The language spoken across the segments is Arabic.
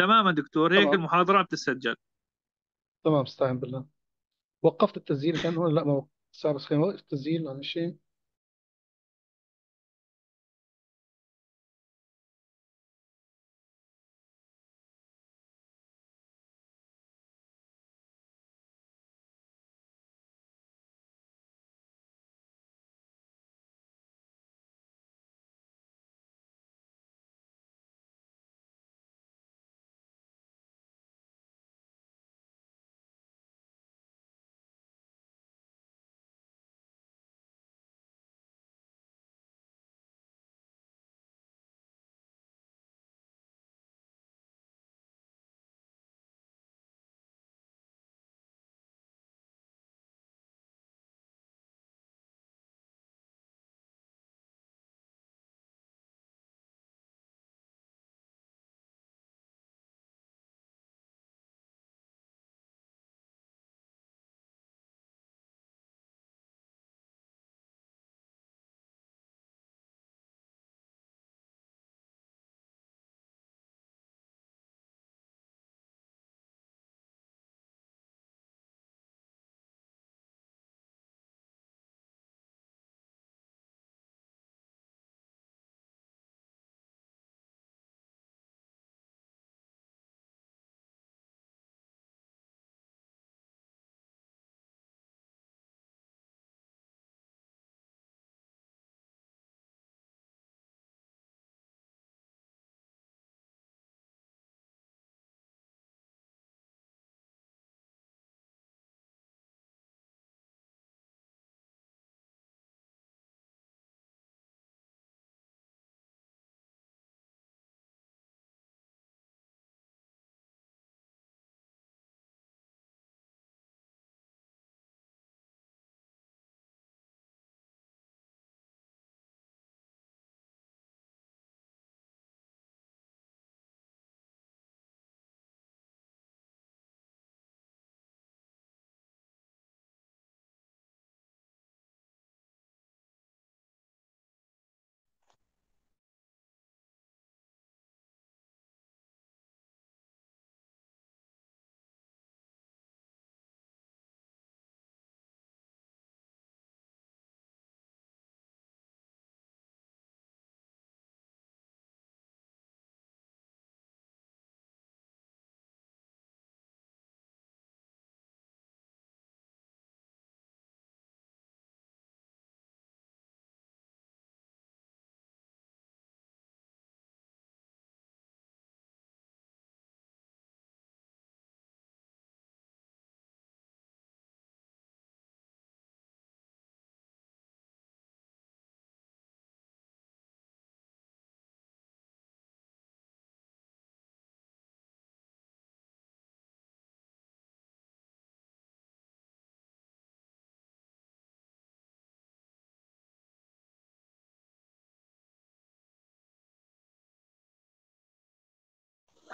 تماما دكتور هيك المحاضرات بتسجل تمام استعين بالله وقفت التسجيل كان هون لا ما وقفت بس خلينا نوقف التسجيل معلش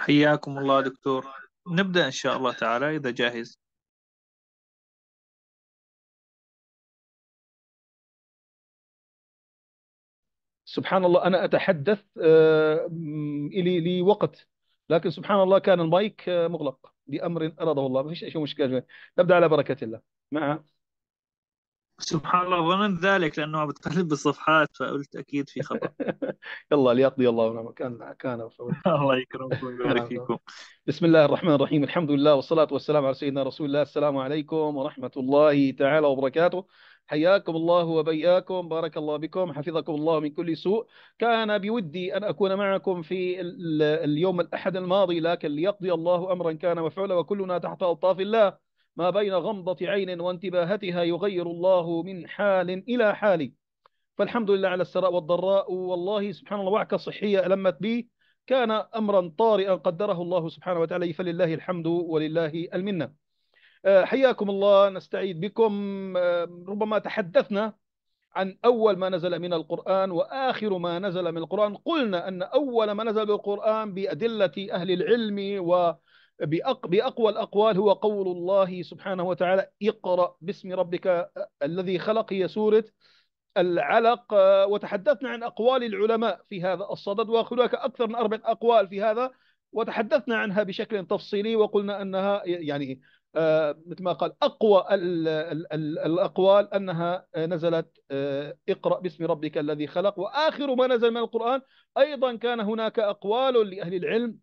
حياكم الله دكتور نبدأ إن شاء الله تعالى إذا جاهز سبحان الله أنا أتحدث آه، لي وقت لكن سبحان الله كان المايك آه، مغلق لأمر أراده الله ما فيش أي مشكلة نبدأ على بركة الله مع نعم. سبحان الله ظننت ذلك لانه عم بتقلب بالصفحات فقلت اكيد في خطا يلا ليقضي الله امرا كان كان الله يكرمكم ويبارك فيكم بسم الله الرحمن الرحيم الحمد لله والصلاه والسلام على سيدنا رسول الله السلام عليكم ورحمه الله تعالى وبركاته حياكم الله وبياكم بارك الله بكم حفظكم الله من كل سوء كان بودي أن أكون معكم في اليوم الأحد الماضي لكن ليقضي الله أمرا كان مفعولا وكلنا تحت ألطاف الله ما بين غمضة عين وانتباهتها يغير الله من حال إلى حال فالحمد لله على السراء والضراء والله سبحان الله وعكة صحية ألمت بي كان أمرا طارئا قدره الله سبحانه وتعالى فلله الحمد ولله المنة آه، حياكم الله نستعيد بكم آه، ربما تحدثنا عن أول ما نزل من القرآن وآخر ما نزل من القرآن قلنا أن أول ما نزل بالقرآن بأدلة أهل العلم و بأقوى الأقوال هو قول الله سبحانه وتعالى اقرأ باسم ربك الذي خلق هي سورة العلق وتحدثنا عن أقوال العلماء في هذا الصدد وهناك أكثر من أربع أقوال في هذا وتحدثنا عنها بشكل تفصيلي وقلنا أنها يعني آه، مثل ما قال أقوى الأقوال أنها نزلت آه، اقرأ باسم ربك الذي خلق وآخر ما نزل من القرآن أيضا كان هناك أقوال لأهل العلم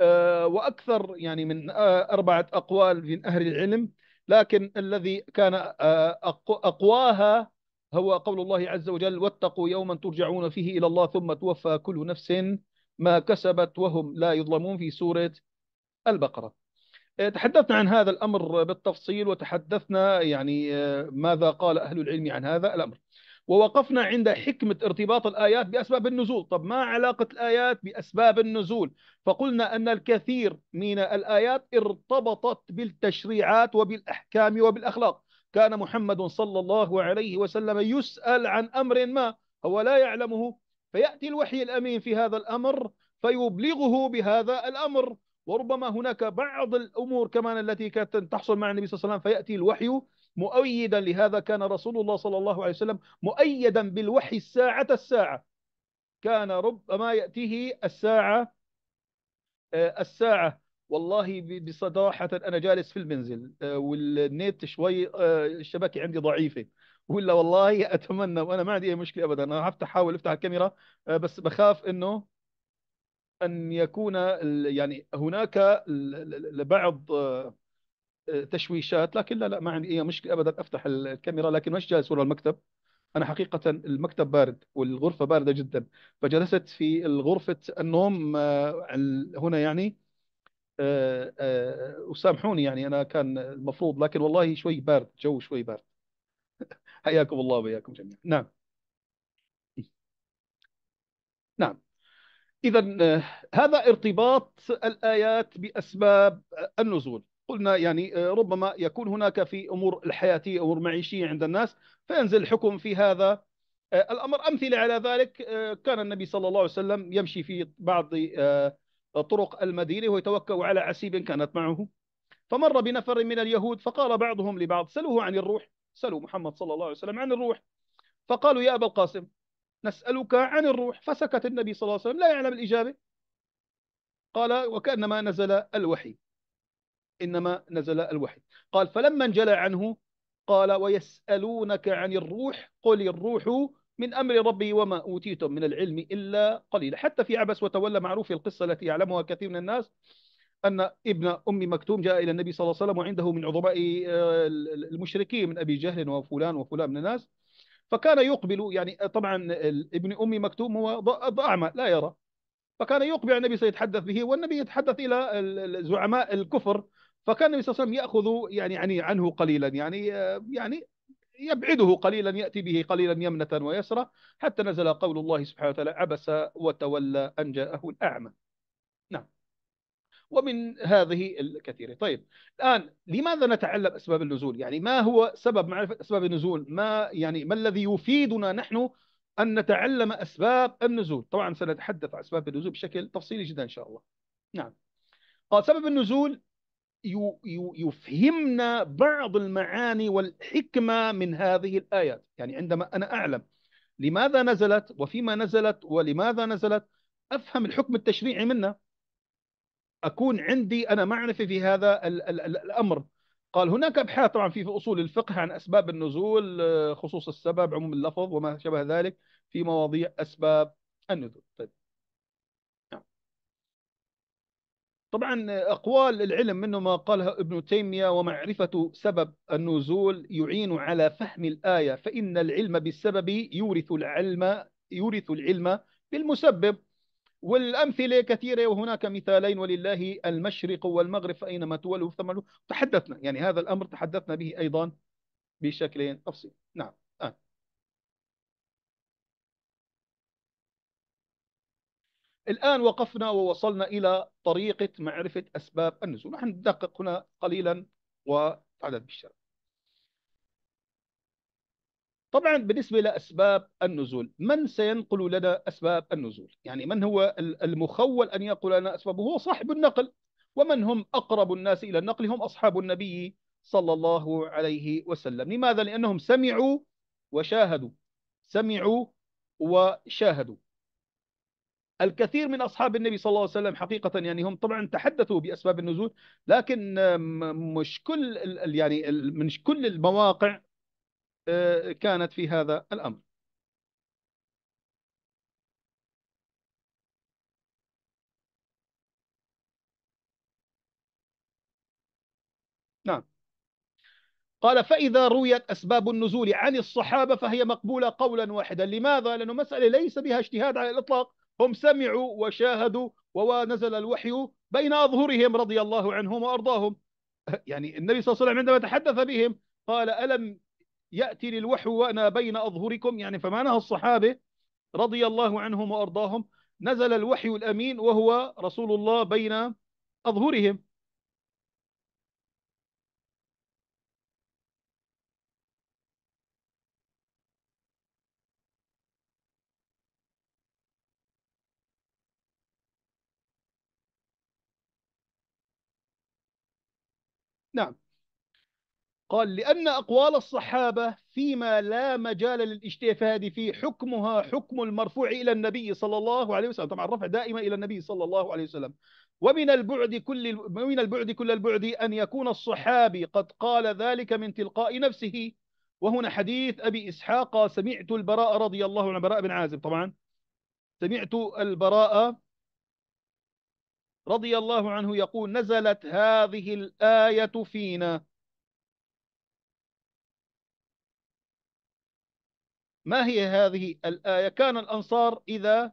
آه، واكثر يعني من آه، اربعه اقوال من اهل العلم لكن الذي كان آه، اقواها هو قول الله عز وجل واتقوا يوما ترجعون فيه الى الله ثم توفى كل نفس ما كسبت وهم لا يظلمون في سوره البقره. تحدثنا عن هذا الامر بالتفصيل وتحدثنا يعني ماذا قال اهل العلم عن هذا الامر. ووقفنا عند حكمة ارتباط الآيات بأسباب النزول طب ما علاقة الآيات بأسباب النزول فقلنا أن الكثير من الآيات ارتبطت بالتشريعات وبالأحكام وبالأخلاق كان محمد صلى الله عليه وسلم يسأل عن أمر ما هو لا يعلمه فيأتي الوحي الأمين في هذا الأمر فيبلغه بهذا الأمر وربما هناك بعض الأمور كمان التي كانت تحصل مع النبي صلى الله عليه وسلم فيأتي الوحي مؤيدا لهذا كان رسول الله صلى الله عليه وسلم مؤيدا بالوحي الساعة الساعة كان ربما يأتيه الساعة آه، الساعة والله بصراحة أنا جالس في المنزل آه، والنت شوي آه، الشبكة عندي ضعيفة ولا والله أتمنى وأنا ما عندي أي مشكلة أبدا أنا هفتح أحاول أفتح الكاميرا بس بخاف إنه أن يكون يعني هناك بعض تشويشات لكن لا لا ما عندي اي مشكله ابدا افتح الكاميرا لكن مش جالس ورا المكتب انا حقيقه المكتب بارد والغرفه بارده جدا فجلست في غرفه النوم آه، هنا يعني آه، آه، وسامحوني يعني انا كان المفروض لكن والله شوي بارد جو شوي بارد حياكم الله وياكم جميعا نعم نعم اذا هذا ارتباط الايات باسباب النزول قلنا يعني آه، ربما يكون هناك في امور الحياتيه امور معيشيه عند الناس فينزل الحكم في هذا آه، الامر امثله على ذلك آه، كان النبي صلى الله عليه وسلم يمشي في بعض طرق المدينه ويتوكل على عسيب كانت معه فمر بنفر من اليهود فقال بعضهم لبعض سلوه عن الروح سلوا محمد صلى الله عليه وسلم عن الروح فقالوا يا ابا القاسم نسالك عن الروح فسكت النبي صلى الله عليه وسلم لا يعلم الاجابه قال وكانما نزل الوحي إنما نزل الوحي قال فلما انجلى عنه قال ويسألونك عن الروح قل الروح من أمر ربي وما أوتيتم من العلم إلا قليلا حتى في عبس وتولى معروف القصة التي يعلمها كثير من الناس أن ابن أم مكتوم جاء إلى النبي صلى الله عليه وسلم وعنده من عظماء آه، المشركين من أبي جهل وفلان وفلان من الناس فكان يقبل يعني آه، طبعا ابن أم مكتوم هو أعمى لا يرى فكان يقبل النبي سيتحدث به والنبي يتحدث إلى زعماء الكفر فكان النبي صلى الله عليه وسلم ياخذ يعني يعني عنه قليلا يعني يعني يبعده قليلا ياتي به قليلا يمنه ويسرى حتى نزل قول الله سبحانه وتعالى عبس وتولى ان جاءه الاعمى نعم ومن هذه الكثيرة طيب الآن لماذا نتعلم أسباب النزول يعني ما هو سبب معرفة أسباب النزول ما يعني ما الذي يفيدنا نحن أن نتعلم أسباب النزول طبعا سنتحدث عن أسباب النزول بشكل تفصيلي جدا إن شاء الله نعم قال سبب النزول يفهمنا بعض المعاني والحكمة من هذه الآيات يعني عندما أنا أعلم لماذا نزلت وفيما نزلت ولماذا نزلت أفهم الحكم التشريعي منها أكون عندي أنا معرفة في هذا الأمر قال هناك أبحاث طبعا في أصول الفقه عن أسباب النزول آه، خصوص السبب عموم اللفظ وما شابه ذلك في مواضيع أسباب النزول طيب طبعا أقوال العلم منه ما قالها ابن تيمية ومعرفة سبب النزول يعين على فهم الآية فإن العلم بالسبب يورث العلم يورث العلم بالمسبب والأمثلة كثيرة وهناك مثالين ولله المشرق والمغرب فأينما تولوا ثم تحدثنا يعني هذا الأمر تحدثنا به أيضا بشكل تفصيلي نعم الآن وقفنا ووصلنا إلى طريقة معرفة أسباب النزول نحن ندقق هنا قليلا وتعدد بالشرح طبعا بالنسبة لأسباب النزول من سينقل لنا أسباب النزول يعني من هو المخول أن يقول لنا أسبابه هو صاحب النقل ومن هم أقرب الناس إلى النقل هم أصحاب النبي صلى الله عليه وسلم لماذا؟ لأنهم سمعوا وشاهدوا سمعوا وشاهدوا الكثير من أصحاب النبي صلى الله عليه وسلم حقيقة يعني هم طبعا تحدثوا بأسباب النزول لكن مش كل يعني مش كل المواقع آه، كانت في هذا الأمر نعم قال فإذا رويت أسباب النزول عن الصحابة فهي مقبولة قولا واحدا لماذا؟ لأنه مسألة ليس بها اجتهاد على الإطلاق هم سمعوا وشاهدوا ونزل الوحي بين أظهرهم رضي الله عنهم وأرضاهم يعني النبي صلى الله عليه وسلم عندما تحدث بهم قال ألم يأتي للوحي وأنا بين أظهركم يعني فمعناها الصحابة رضي الله عنهم وأرضاهم نزل الوحي الأمين وهو رسول الله بين أظهرهم نعم قال لأن أقوال الصحابة فيما لا مجال للاجتهاد فيه حكمها حكم المرفوع إلى النبي صلى الله عليه وسلم طبعا الرفع دائما إلى النبي صلى الله عليه وسلم ومن البعد كل من البعد كل البعد أن يكون الصحابي قد قال ذلك من تلقاء نفسه وهنا حديث أبي إسحاق سمعت البراء رضي الله عنه براء بن عازب طبعا سمعت البراء رضي الله عنه يقول نزلت هذه الآية فينا ما هي هذه الآية كان الأنصار إذا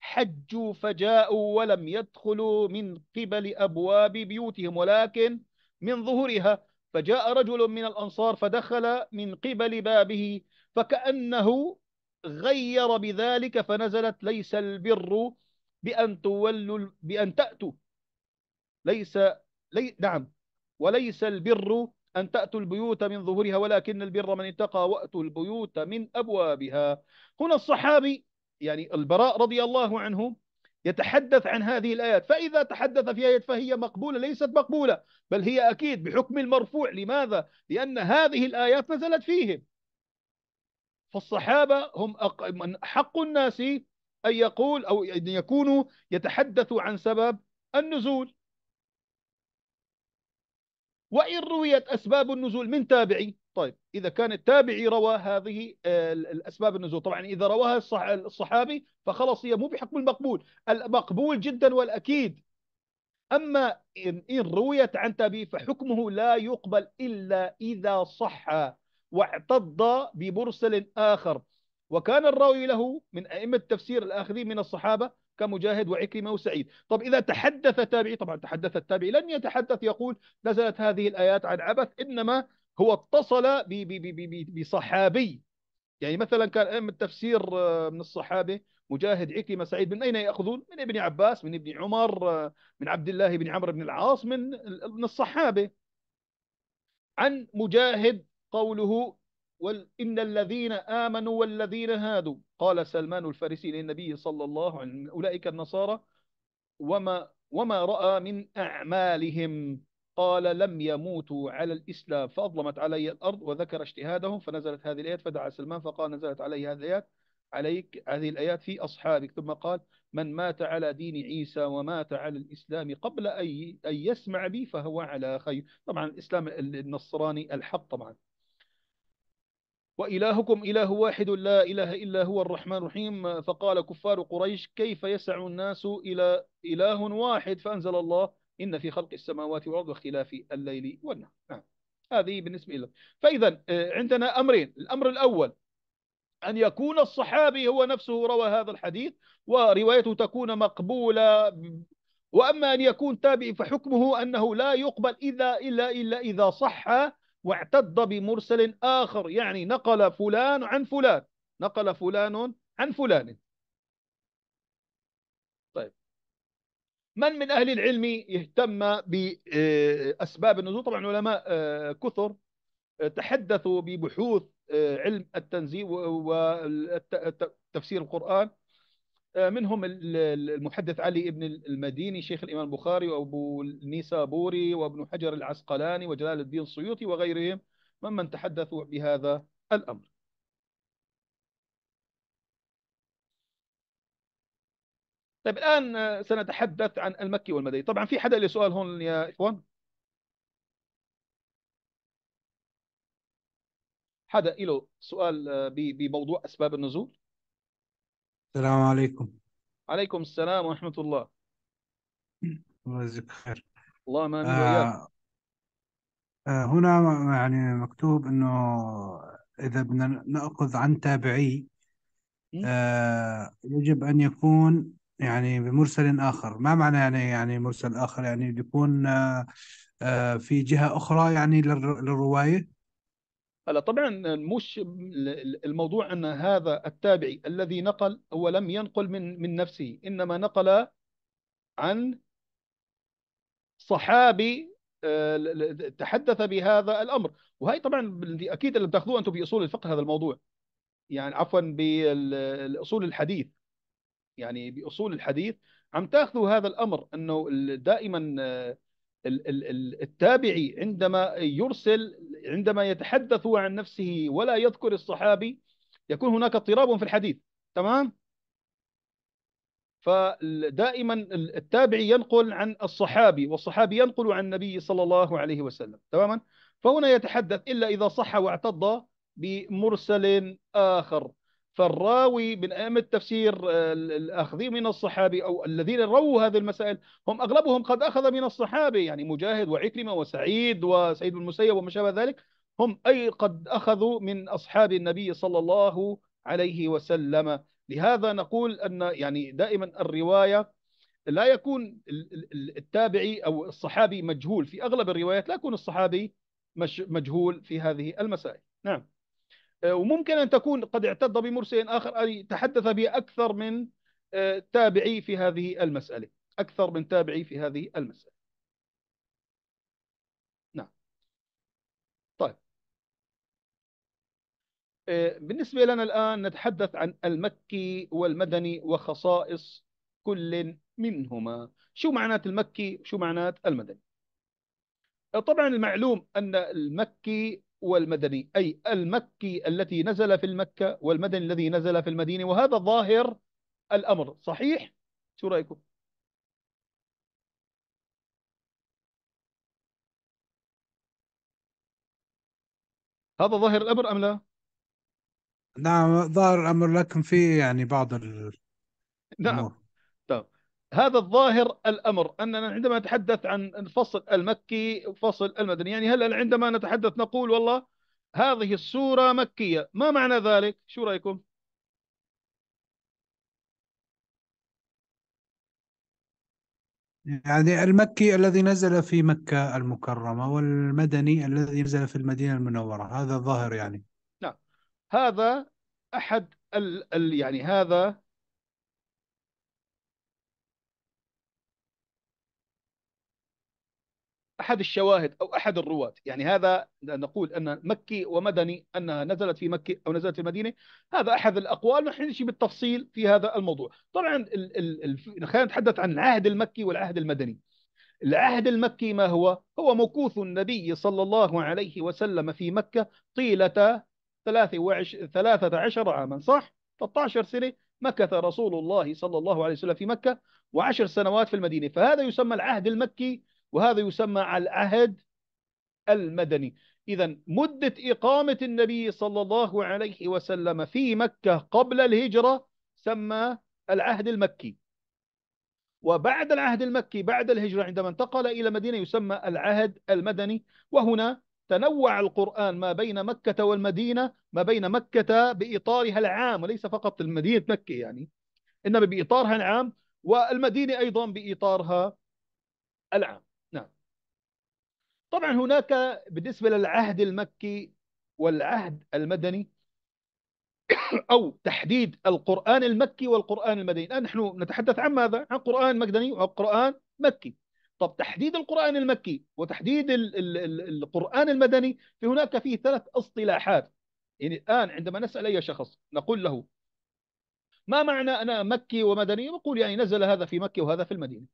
حجوا فجاءوا ولم يدخلوا من قبل أبواب بيوتهم ولكن من ظهورها فجاء رجل من الأنصار فدخل من قبل بابه فكأنه غير بذلك فنزلت ليس البر بأن تولوا بأن تأتوا ليس لي نعم وليس البر أن تأتوا البيوت من ظهورها ولكن البر من اتقى وأتوا البيوت من أبوابها هنا الصحابي يعني البراء رضي الله عنه يتحدث عن هذه الآيات فإذا تحدث في آية فهي مقبولة ليست مقبولة بل هي أكيد بحكم المرفوع لماذا؟ لأن هذه الآيات نزلت فيهم فالصحابة هم حق الناس أن يقول أو أن يكون يتحدث عن سبب النزول وإن رويت أسباب النزول من تابعي طيب إذا كان التابعي روى هذه آه، الأسباب النزول طبعا إذا رواها الصحابي فخلاص هي مو بحكم المقبول المقبول جدا والأكيد أما إن رويت عن تابعي فحكمه لا يقبل إلا إذا صح واعتض بمرسل آخر وكان الراوي له من أئمة التفسير الآخرين من الصحابة كمجاهد وعكرمة وسعيد طب إذا تحدث تابعي طبعا تحدث التابعي لن يتحدث يقول نزلت هذه الآيات عن عبث إنما هو اتصل بصحابي يعني مثلا كان أئمة التفسير آه، من الصحابة مجاهد عكرمة سعيد من أين يأخذون؟ من ابن عباس من ابن عمر آه، من عبد الله بن عمرو بن العاص من من الصحابة عن مجاهد قوله وإن الذين آمنوا والذين هادوا قال سلمان الفارسي للنبي صلى الله عليه وسلم أولئك النصارى وما, وما رأى من أعمالهم قال لم يموتوا على الإسلام فأظلمت علي الأرض وذكر اجتهادهم فنزلت هذه الآيات فدعا سلمان فقال نزلت علي هذه الآيات عليك هذه الآيات في أصحابك ثم قال من مات على دين عيسى ومات على الإسلام قبل أن يسمع بي فهو على خير طبعا الإسلام النصراني الحق طبعا وإلهكم إله واحد لا إله إلا هو الرحمن الرحيم فقال كفار قريش كيف يسع الناس إلى إله واحد فأنزل الله إن في خلق السماوات والأرض واختلاف الليل والنهار نعم. هذه بالنسبة إلى فإذا آه، عندنا أمرين الأمر الأول أن يكون الصحابي هو نفسه روى هذا الحديث وروايته تكون مقبولة وأما أن يكون تابع فحكمه أنه لا يقبل إذا إلا إلا إذا صح واعتد بمرسل آخر يعني نقل فلان عن فلان نقل فلان عن فلان طيب من من أهل العلم يهتم بأسباب النزول طبعا علماء كثر تحدثوا ببحوث علم التنزيل وتفسير القرآن آه، منهم المحدث علي ابن المديني شيخ الإمام البخاري وأبو النيسابوري وابن حجر العسقلاني وجلال الدين السيوطي وغيرهم ممن تحدثوا بهذا الأمر طيب الآن آه، سنتحدث عن المكي والمدني طبعا في حدا له سؤال هون يا إخوان حدا له سؤال آه، بموضوع أسباب النزول السلام عليكم عليكم السلام ورحمة الله الله يجزيك خير الله آمين آه آه هنا يعني مكتوب أنه إذا بدنا نأخذ عن تابعي آه يجب أن يكون يعني بمرسل آخر ما معنى يعني يعني مرسل آخر يعني يكون آه, آه، في جهة أخرى يعني للرواية هلا طبعا مش الموضوع ان هذا التابعي الذي نقل هو لم ينقل من من نفسه انما نقل عن صحابي آه، تحدث بهذا الامر وهي طبعا اكيد اللي بتاخذوه انتم باصول الفقه هذا الموضوع يعني عفوا باصول الحديث يعني باصول الحديث عم تاخذوا هذا الامر انه دائما آه، التابعي عندما يرسل عندما يتحدث عن نفسه ولا يذكر الصحابي يكون هناك اضطراب في الحديث تمام فدائما التابعي ينقل عن الصحابي والصحابي ينقل عن النبي صلى الله عليه وسلم تماما فهنا يتحدث إلا إذا صح واعتض بمرسل آخر فالراوي من أئمة التفسير آه، الأخذين من الصحابي أو الذين رووا هذه المسائل هم أغلبهم قد أخذ من الصحابي يعني مجاهد وعكرمة وسعيد وسعيد بن المسيب وما شابه ذلك هم أي قد أخذوا من أصحاب النبي صلى الله عليه وسلم لهذا نقول أن يعني دائما الرواية لا يكون التابعي أو الصحابي مجهول في أغلب الروايات لا يكون الصحابي مجهول في هذه المسائل نعم آه، وممكن أن تكون قد اعتد بمرسل آخر أي تحدث به أكثر من آه، تابعي في هذه المسألة أكثر من تابعي في هذه المسألة نعم طيب آه، بالنسبة لنا الآن نتحدث عن المكي والمدني وخصائص كل منهما شو معنات المكي وشو معنات المدني طبعا المعلوم أن المكي والمدني أي المكي التي نزل في المكة والمدني الذي نزل في المدينة وهذا ظاهر الأمر صحيح؟ شو رأيكم؟ هذا ظاهر الأمر أم لا؟ نعم ظاهر الأمر لكن في يعني بعض ال... نعم هذا الظاهر الأمر أننا عندما نتحدث عن الفصل المكي وفصل المدني يعني هل عندما نتحدث نقول والله هذه السورة مكية ما معنى ذلك شو رأيكم يعني المكي الذي نزل في مكة المكرمة والمدني الذي نزل في المدينة المنورة هذا الظاهر يعني نعم هذا أحد ال... ال... يعني هذا احد الشواهد او احد الرواه يعني هذا نقول ان مكي ومدني انها نزلت في مكه او نزلت في المدينه هذا احد الاقوال نحن نمشي بالتفصيل في هذا الموضوع طبعا خلينا نتحدث عن العهد المكي والعهد المدني العهد المكي ما هو هو مكوث النبي صلى الله عليه وسلم في مكه طيله 13 عاما صح 13 سنه مكث رسول الله صلى الله عليه وسلم في مكه وعشر سنوات في المدينه فهذا يسمى العهد المكي وهذا يسمى العهد المدني إذا مدة إقامة النبي صلى الله عليه وسلم في مكة قبل الهجرة سمى العهد المكي وبعد العهد المكي بعد الهجرة عندما انتقل إلى مدينة يسمى العهد المدني وهنا تنوع القرآن ما بين مكة والمدينة ما بين مكة بإطارها العام وليس فقط مدينة مكة يعني إنما بإطارها العام والمدينة أيضا بإطارها العام طبعا هناك بالنسبة للعهد المكي والعهد المدني أو تحديد القرآن المكي والقرآن المدني الآن نحن نتحدث عن ماذا؟ عن قرآن مدني وقرآن مكي طب تحديد القرآن المكي وتحديد الـ الـ الـ القرآن المدني في هناك فيه ثلاث اصطلاحات يعني الآن عندما نسأل أي شخص نقول له ما معنى أنا مكي ومدني يقول يعني نزل هذا في مكة وهذا في المدينة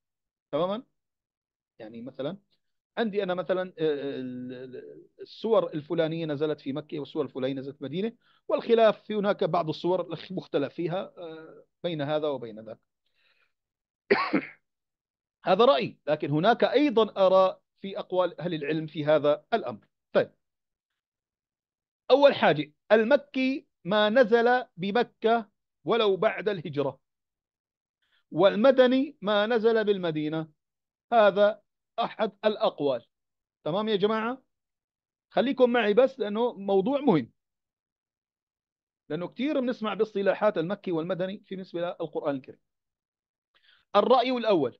تماما يعني مثلا عندي انا مثلا آه، آه، الصور الفلانيه نزلت في مكه والصور الفلانيه نزلت في المدينه والخلاف في هناك بعض الصور مختلف فيها آه، بين هذا وبين ذاك هذا رايي لكن هناك ايضا اراء في اقوال اهل العلم في هذا الامر طيب اول حاجه المكي ما نزل بمكه ولو بعد الهجره والمدني ما نزل بالمدينه هذا أحد الأقوال تمام يا جماعة خليكم معي بس لأنه موضوع مهم لأنه كثير بنسمع باصطلاحات المكي والمدني في نسبة للقرآن الكريم الرأي الأول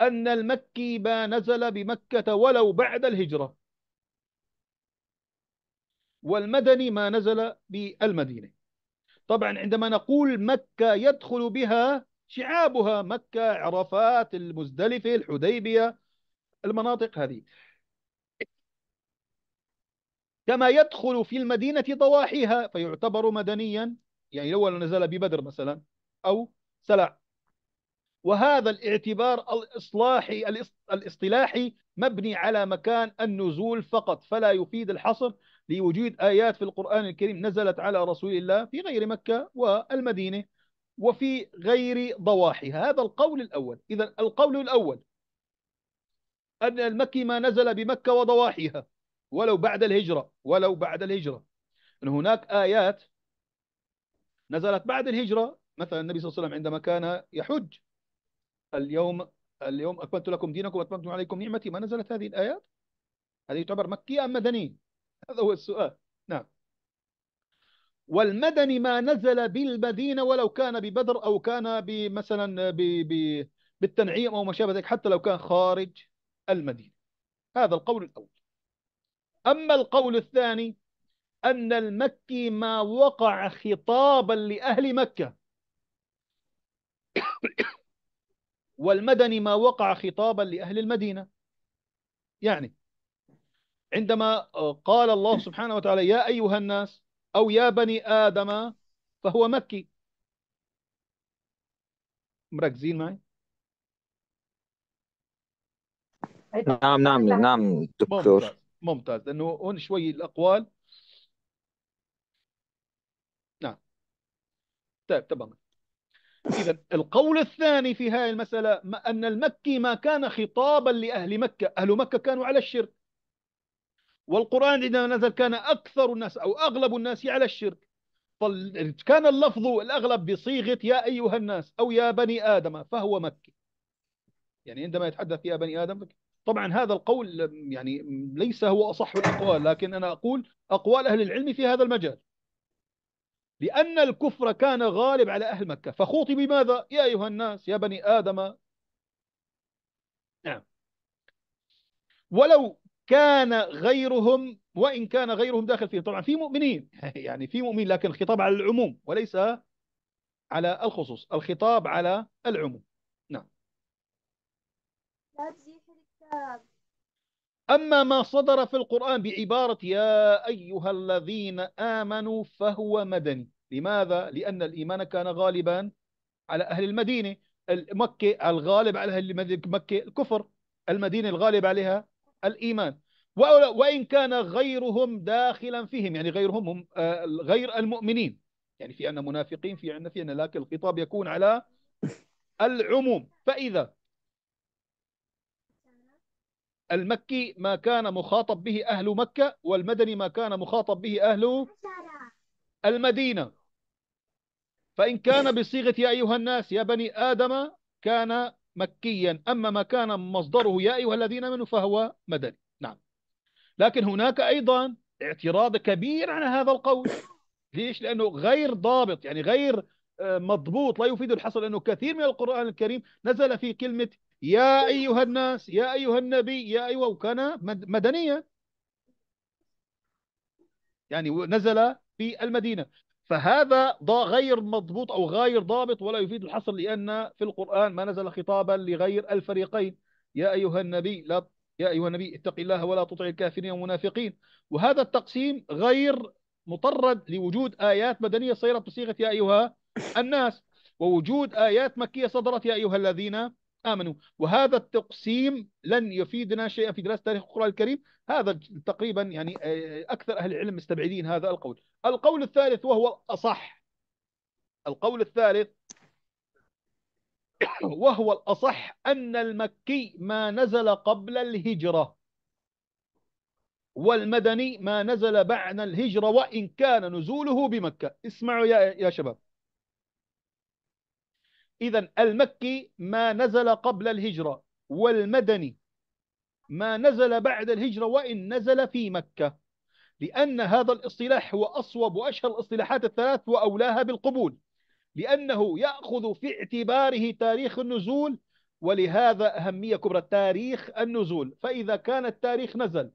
أن المكي ما نزل بمكة ولو بعد الهجرة والمدني ما نزل بالمدينة طبعا عندما نقول مكة يدخل بها شعابها مكة عرفات المزدلفة الحديبية المناطق هذه كما يدخل في المدينة ضواحيها فيعتبر مدنيا يعني لو نزل ببدر مثلا أو سلع وهذا الاعتبار الإصلاحي الاصطلاحي مبني على مكان النزول فقط فلا يفيد الحصر لوجود آيات في القرآن الكريم نزلت على رسول الله في غير مكة والمدينة وفي غير ضواحيها هذا القول الأول إذا القول الأول أن المكي ما نزل بمكة وضواحيها ولو بعد الهجرة ولو بعد الهجرة أن هناك آيات نزلت بعد الهجرة مثلا النبي صلى الله عليه وسلم عندما كان يحج اليوم اليوم أكملت لكم دينكم وأتممت عليكم نعمتي ما نزلت هذه الآيات هذه تعتبر مكية أم مدنية هذا هو السؤال نعم والمدني ما نزل بالمدينة ولو كان ببدر أو كان مثلا بالتنعيم أو ما شابه ذلك حتى لو كان خارج المدينة هذا القول الأول أما القول الثاني أن المكي ما وقع خطابا لأهل مكة والمدني ما وقع خطابا لأهل المدينة يعني عندما آه، قال الله سبحانه وتعالى يا أيها الناس أو يا بني آدم فهو مكي مركزين معي نعم نعم نعم دكتور ممتاز ممتاز لانه هون شوي الاقوال نعم طيب تمام إذا القول الثاني في هذه المسألة أن المكي ما كان خطابا لأهل مكة أهل مكة كانوا على الشرك والقرآن عندما نزل كان أكثر الناس أو أغلب الناس على الشرك فكان اللفظ الأغلب بصيغة يا أيها الناس أو يا بني آدم فهو مكي يعني عندما يتحدث يا بني آدم طبعا هذا القول يعني ليس هو أصح الأقوال لكن أنا أقول أقوال أهل العلم في هذا المجال لأن الكفر كان غالب على أهل مكة فخوطي بماذا؟ يا أيها الناس يا بني آدم نعم ولو كان غيرهم وإن كان غيرهم داخل فيهم طبعا في مؤمنين يعني في مؤمنين لكن الخطاب على العموم وليس على الخصوص الخطاب على العموم نعم أما ما صدر في القرآن بعبارة يا أيها الذين آمنوا فهو مدني لماذا؟ لأن الإيمان كان غالبا على أهل المدينة مكة الغالب على أهل مكة الكفر المدينة الغالب عليها الإيمان وإن كان غيرهم داخلا فيهم يعني غيرهم هم آه، غير المؤمنين يعني في أن منافقين في عندنا في أن لكن الخطاب يكون على العموم فإذا المكي ما كان مخاطب به أهل مكة والمدني ما كان مخاطب به أهل المدينة فإن كان بصيغة يا أيها الناس يا بني آدم كان مكيا أما ما كان مصدره يا أيها الذين منه فهو مدني نعم لكن هناك أيضا اعتراض كبير على هذا القول ليش؟ لأنه غير ضابط يعني غير آه، مضبوط لا يفيد الحصر لأنه كثير من القرآن الكريم نزل في كلمة يا أيها الناس يا أيها النبي يا أيها وكان مدنيا يعني نزل في المدينة فهذا غير مضبوط أو غير ضابط ولا يفيد الحصر لأن في القرآن ما نزل خطابا لغير الفريقين يا أيها النبي لا يا أيها النبي اتق الله ولا تطع الكافرين والمنافقين وهذا التقسيم غير مطرد لوجود آيات مدنية صيرت بصيغة يا أيها الناس ووجود آيات مكية صدرت يا أيها الذين آمنوا وهذا التقسيم لن يفيدنا شيئا في دراسة تاريخ القرآن الكريم هذا تقريبا يعني آه، أكثر أهل العلم مستبعدين هذا القول القول الثالث وهو الأصح القول الثالث وهو الأصح أن المكي ما نزل قبل الهجرة والمدني ما نزل بعد الهجرة وإن كان نزوله بمكة اسمعوا يا, يا شباب إذا المكي ما نزل قبل الهجرة والمدني ما نزل بعد الهجرة وإن نزل في مكة لأن هذا الاصطلاح هو أصوب وأشهر الاصطلاحات الثلاث وأولاها بالقبول لأنه يأخذ في اعتباره تاريخ النزول ولهذا أهمية كبرى تاريخ النزول فإذا كان التاريخ نزل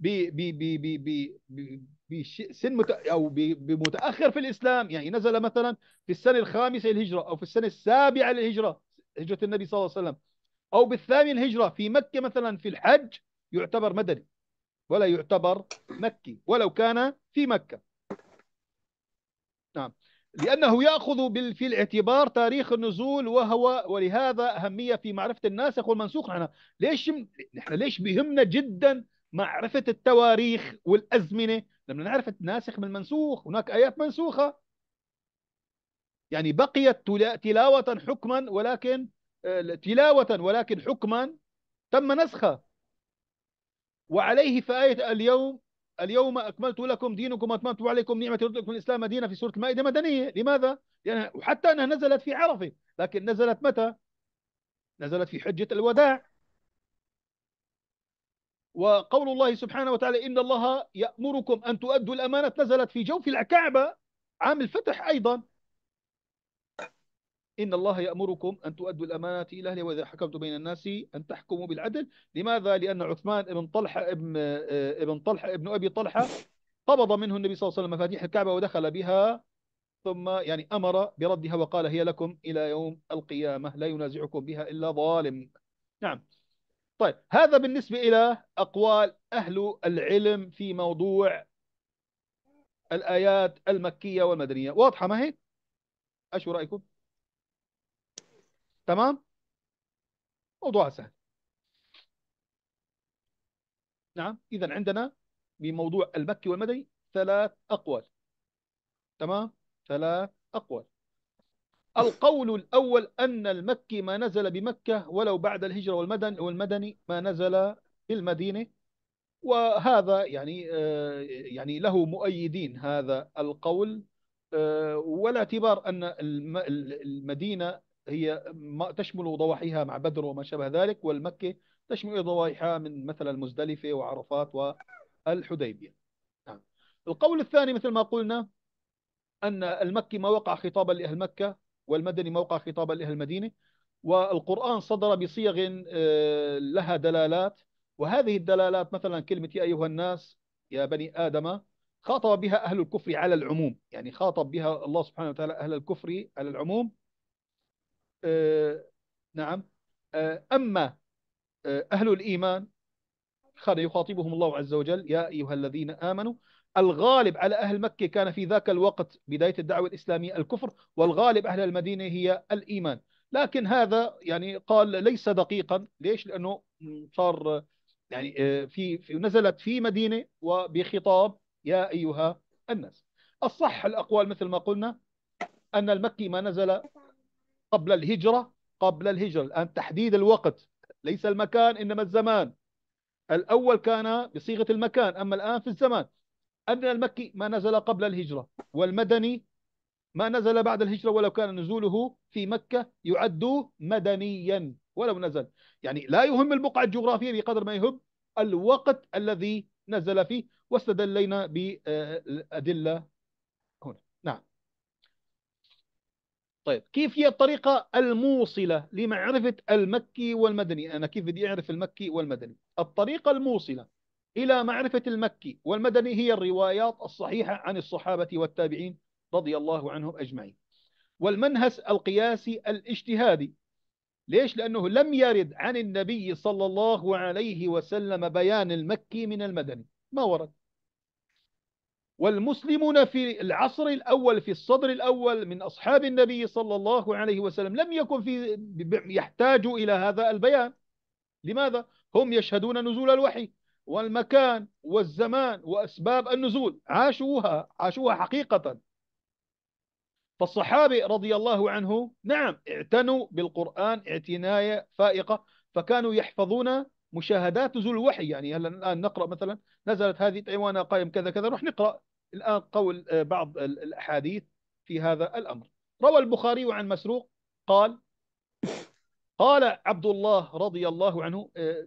ب ب ب ب بسن مت... او بمتاخر في الاسلام يعني نزل مثلا في السنه الخامسه للهجره او في السنه السابعه للهجره هجره النبي صلى الله عليه وسلم او بالثامن الهجره في مكه مثلا في الحج يعتبر مدني ولا يعتبر مكي ولو كان في مكه نعم لأنه يأخذ بال... في الاعتبار تاريخ النزول وهو ولهذا أهمية في معرفة الناسخ والمنسوخ نحن ليش نحن ليش بيهمنا جدا معرفة التواريخ والأزمنة لما نعرف الناسخ من المنسوخ هناك آيات منسوخة يعني بقيت تلاوة حكما ولكن آه، تلاوة ولكن حكما تم نسخه وعليه فآية اليوم اليوم أكملت لكم دينكم وأتممت عليكم نعمتي ورضيت لكم الإسلام دينا في سورة المائدة مدنية لماذا؟ لأن يعني حتى أنها نزلت في عرفة لكن نزلت متى؟ نزلت في حجة الوداع وقول الله سبحانه وتعالى إن الله يأمركم أن تؤدوا الأمانة نزلت في جوف الكعبة عام الفتح أيضا إن الله يأمركم أن تؤدوا الأمانة إلى أهلها وإذا حكمتم بين الناس أن تحكموا بالعدل لماذا؟ لأن عثمان بن طلحة ابن, ابن طلحة ابن أبي طلحة قبض منه النبي صلى الله عليه وسلم مفاتيح الكعبة ودخل بها ثم يعني أمر بردها وقال هي لكم إلى يوم القيامة لا ينازعكم بها إلا ظالم نعم طيب هذا بالنسبة إلى أقوال أهل العلم في موضوع الآيات المكية والمدنية واضحة ما هيك؟ أشو رأيكم؟ تمام؟ موضوع سهل نعم إذا عندنا بموضوع المكي والمدني ثلاث أقوال تمام؟ ثلاث أقوال القول الأول أن المكي ما نزل بمكة ولو بعد الهجرة والمدن والمدني ما نزل بالمدينة وهذا يعني آه، يعني له مؤيدين هذا القول آه، ولا اعتبار أن المدينة هي ما تشمل ضواحيها مع بدر وما شابه ذلك والمكة تشمل ضواحيها من مثلا المزدلفة وعرفات والحديبية نعم. القول الثاني مثل ما قلنا أن المكي ما وقع خطابا لأهل مكة والمدني موقع خطابا لأهل المدينة والقرآن صدر بصيغ آه، لها دلالات وهذه الدلالات مثلا كلمة يا أيها الناس يا بني آدم خاطب بها أهل الكفر على العموم يعني خاطب بها الله سبحانه وتعالى أهل الكفر على العموم آه، نعم آه، أما أهل الإيمان كان يخاطبهم الله عز وجل يا أيها الذين آمنوا الغالب على أهل مكة كان في ذاك الوقت بداية الدعوة الإسلامية الكفر والغالب أهل المدينة هي الإيمان لكن هذا يعني قال ليس دقيقا ليش لأنه صار يعني آه، في, في نزلت في مدينة وبخطاب يا أيها الناس الصح الأقوال مثل ما قلنا أن المكي ما نزل قبل الهجرة قبل الهجرة الآن تحديد الوقت ليس المكان إنما الزمان الأول كان بصيغة المكان أما الآن في الزمان أن المكي ما نزل قبل الهجرة والمدني ما نزل بعد الهجرة ولو كان نزوله في مكة يعد مدنيا ولو نزل يعني لا يهم البقعة الجغرافية بقدر ما يهم الوقت الذي نزل فيه واستدلينا بأدلة هنا نعم طيب كيف هي الطريقة الموصلة لمعرفة المكي والمدني أنا كيف بدي أعرف المكي والمدني الطريقة الموصلة إلى معرفة المكي والمدني هي الروايات الصحيحة عن الصحابة والتابعين رضي الله عنهم أجمعين والمنهس القياسي الاجتهادي ليش؟ لأنه لم يرد عن النبي صلى الله عليه وسلم بيان المكي من المدني ما ورد والمسلمون في العصر الأول في الصدر الأول من أصحاب النبي صلى الله عليه وسلم لم يكن في يحتاجوا إلى هذا البيان لماذا؟ هم يشهدون نزول الوحي والمكان والزمان وأسباب النزول عاشوها عاشوها حقيقة فالصحابة رضي الله عنه نعم اعتنوا بالقرآن اعتناية فائقة فكانوا يحفظون مشاهدات نزول الوحي يعني هلا الآن نقرأ مثلا نزلت هذه الأيوان قائم كذا كذا نروح نقرأ الآن قول آه، بعض الأحاديث في هذا الأمر روى البخاري عن مسروق قال قال عبد الله رضي الله عنه آه،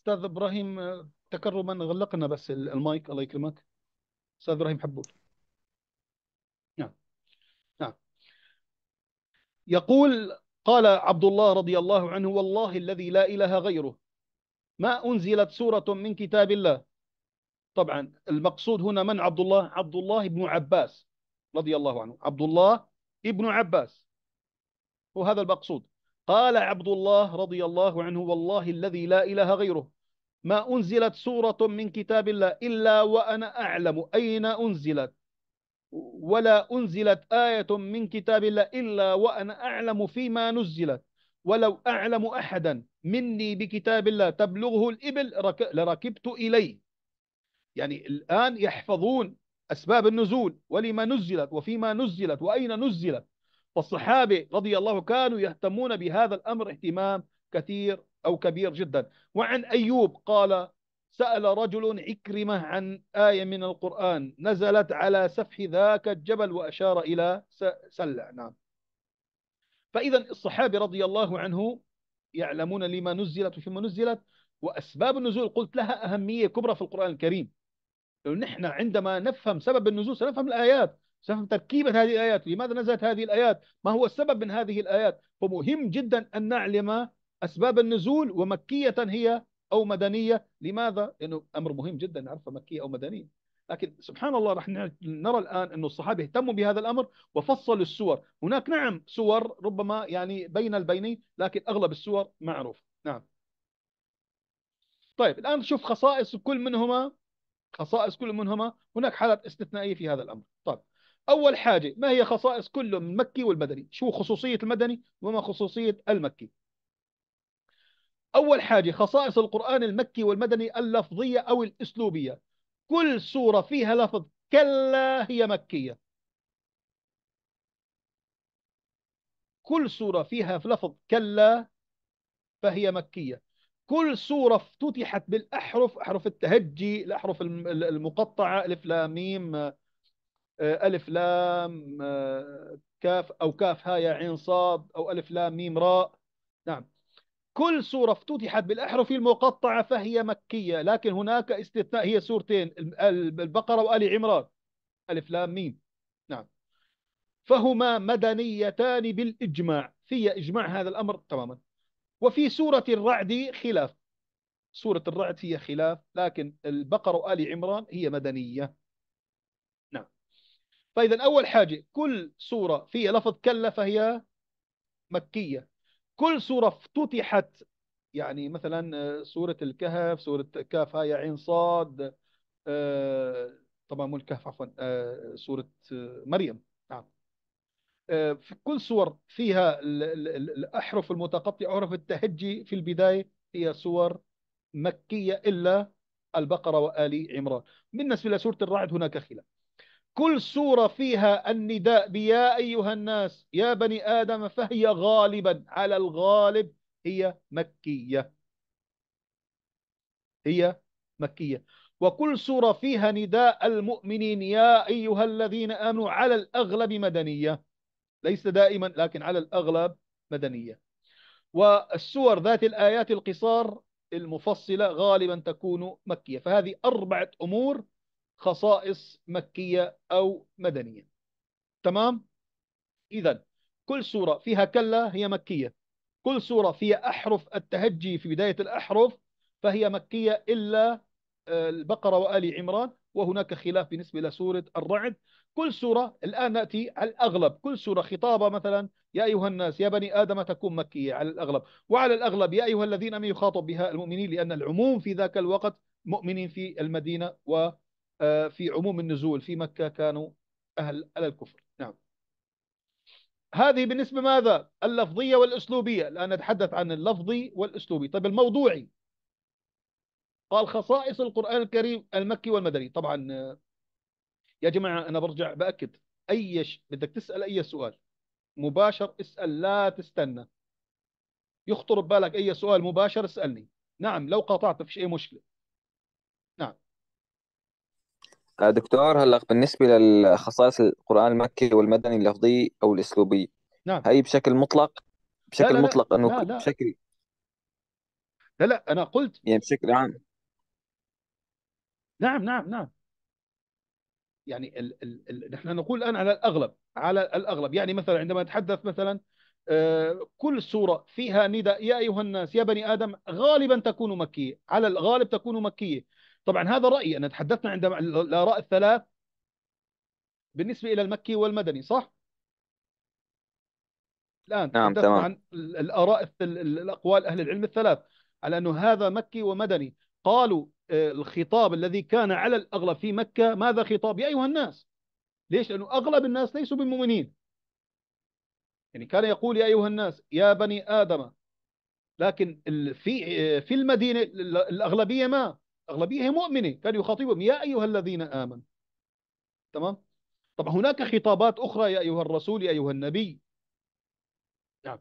استاذ ابراهيم تكرما غلقنا بس المايك الله يكرمك استاذ ابراهيم حبوب نعم نعم يقول قال عبد الله رضي الله عنه والله الذي لا اله غيره ما انزلت سوره من كتاب الله طبعا المقصود هنا من عبد الله عبد الله بن عباس رضي الله عنه عبد الله ابن عباس هو هذا المقصود قال عبد الله رضي الله عنه والله الذي لا إله غيره ما أنزلت سورة من كتاب الله إلا وأنا أعلم أين أنزلت ولا أنزلت آية من كتاب الله إلا وأنا أعلم فيما نزلت ولو أعلم أحدا مني بكتاب الله تبلغه الإبل لركبت إليه يعني الآن يحفظون أسباب النزول ولما نزلت وفيما نزلت وأين نزلت والصحابة رضي الله كانوا يهتمون بهذا الأمر اهتمام كثير أو كبير جدا وعن أيوب قال سأل رجل عكرمة عن آية من القرآن نزلت على سفح ذاك الجبل وأشار إلى سلع نعم فإذا الصحابة رضي الله عنه يعلمون لما نزلت وفيما نزلت وأسباب النزول قلت لها أهمية كبرى في القرآن الكريم نحن عندما نفهم سبب النزول سنفهم الآيات سفهم تركيبة هذه الآيات لماذا نزلت هذه الآيات ما هو السبب من هذه الآيات فمهم جدا أن نعلم أسباب النزول ومكية هي أو مدنية لماذا؟ لأنه أمر مهم جدا نعرفها مكية أو مدنية لكن سبحان الله رح نرى الآن أن الصحابة اهتموا بهذا الأمر وفصلوا السور هناك نعم سور ربما يعني بين البينين لكن أغلب السور معروف نعم طيب الآن نشوف خصائص كل منهما خصائص كل منهما هناك حالات استثنائية في هذا الأمر أول حاجة ما هي خصائص كل من مكي والمدني شو خصوصية المدني وما خصوصية المكي أول حاجة خصائص القرآن المكي والمدني اللفظية أو الأسلوبية كل سورة فيها لفظ كلا هي مكية كل سورة فيها في لفظ كلا فهي مكية كل سورة افتتحت بالأحرف أحرف التهجي الأحرف المقطعة الف لام ميم آه، ألف لام آه، كاف أو كاف ها يا عين صاد أو ألف لام ميم راء نعم كل سورة افتتحت بالأحرف المقطعة فهي مكية لكن هناك استثناء هي سورتين البقرة وآل عمران ألف لام ميم نعم فهما مدنيتان بالإجماع في إجماع هذا الأمر تماما وفي سورة الرعد خلاف سورة الرعد هي خلاف لكن البقرة وآل عمران هي مدنية فإذا أول حاجة كل سورة فيها لفظ كلا فهي مكية كل سورة افتتحت يعني مثلا آه، سورة الكهف سورة كاف هاي عين صاد آه، طبعا مو الكهف عفوا آه، سورة مريم نعم في كل سور فيها الأحرف المتقطعة احرف التهجي في البداية هي سور مكية إلا البقرة وآل عمران بالنسبة لسورة الرعد هناك خلاف كل سورة فيها النداء بيا أيها الناس يا بني آدم فهي غالبا على الغالب هي مكية هي مكية وكل سورة فيها نداء المؤمنين يا أيها الذين آمنوا على الأغلب مدنية ليس دائما لكن على الأغلب مدنية والسور ذات الآيات القصار المفصلة غالبا تكون مكية فهذه أربعة أمور خصائص مكية أو مدنية تمام؟ إذا كل سورة فيها كلا هي مكية كل سورة فيها أحرف التهجي في بداية الأحرف فهي مكية إلا آه، البقرة وآل عمران وهناك خلاف بالنسبة لسورة الرعد كل سورة الآن نأتي على الأغلب كل سورة خطابة مثلا يا أيها الناس يا بني آدم تكون مكية على الأغلب وعلى الأغلب يا أيها الذين أمنوا يخاطب بها المؤمنين لأن العموم في ذاك الوقت مؤمنين في المدينة و آه، في عموم النزول في مكة كانوا أهل على الكفر نعم هذه بالنسبة ماذا اللفظية والأسلوبية الآن نتحدث عن اللفظي والأسلوبي طيب الموضوعي قال خصائص القرآن الكريم المكي والمدني طبعا آه، يا جماعة أنا برجع بأكد أي ش... بدك تسأل أي سؤال مباشر اسأل لا تستنى يخطر ببالك أي سؤال مباشر اسألني نعم لو قاطعت فيش أي مشكلة نعم آه، دكتور هلا بالنسبة للخصائص القرآن المكي والمدني اللفظي أو الأسلوبي نعم هي بشكل مطلق بشكل لا لا مطلق أنه لا لا بشكل لا لا أنا قلت يعني بشكل عام نعم نعم نعم يعني ال ال ال نحن نقول الآن على الأغلب على الأغلب يعني مثلا عندما نتحدث مثلا آه، كل سورة فيها نداء يا أيها الناس يا بني آدم غالبا تكون مكية على الغالب تكون مكية طبعا هذا رأيي أنا تحدثنا عندما الآراء الثلاث بالنسبة إلى المكي والمدني صح؟ الآن نعم تحدثنا تمام. عن الآراء الأقوال أهل العلم الثلاث على أنه هذا مكي ومدني قالوا آه، الخطاب الذي كان على الأغلب في مكة ماذا خطاب يا أيها الناس ليش؟ لأنه أغلب الناس ليسوا بالمؤمنين يعني كان يقول يا أيها الناس يا بني آدم لكن في آه، في المدينة الأغلبية ما الأغلبية هي مؤمنة كان يخاطبهم يا أيها الذين آمنوا تمام طبعا هناك خطابات أخرى يا أيها الرسول يا أيها النبي نعم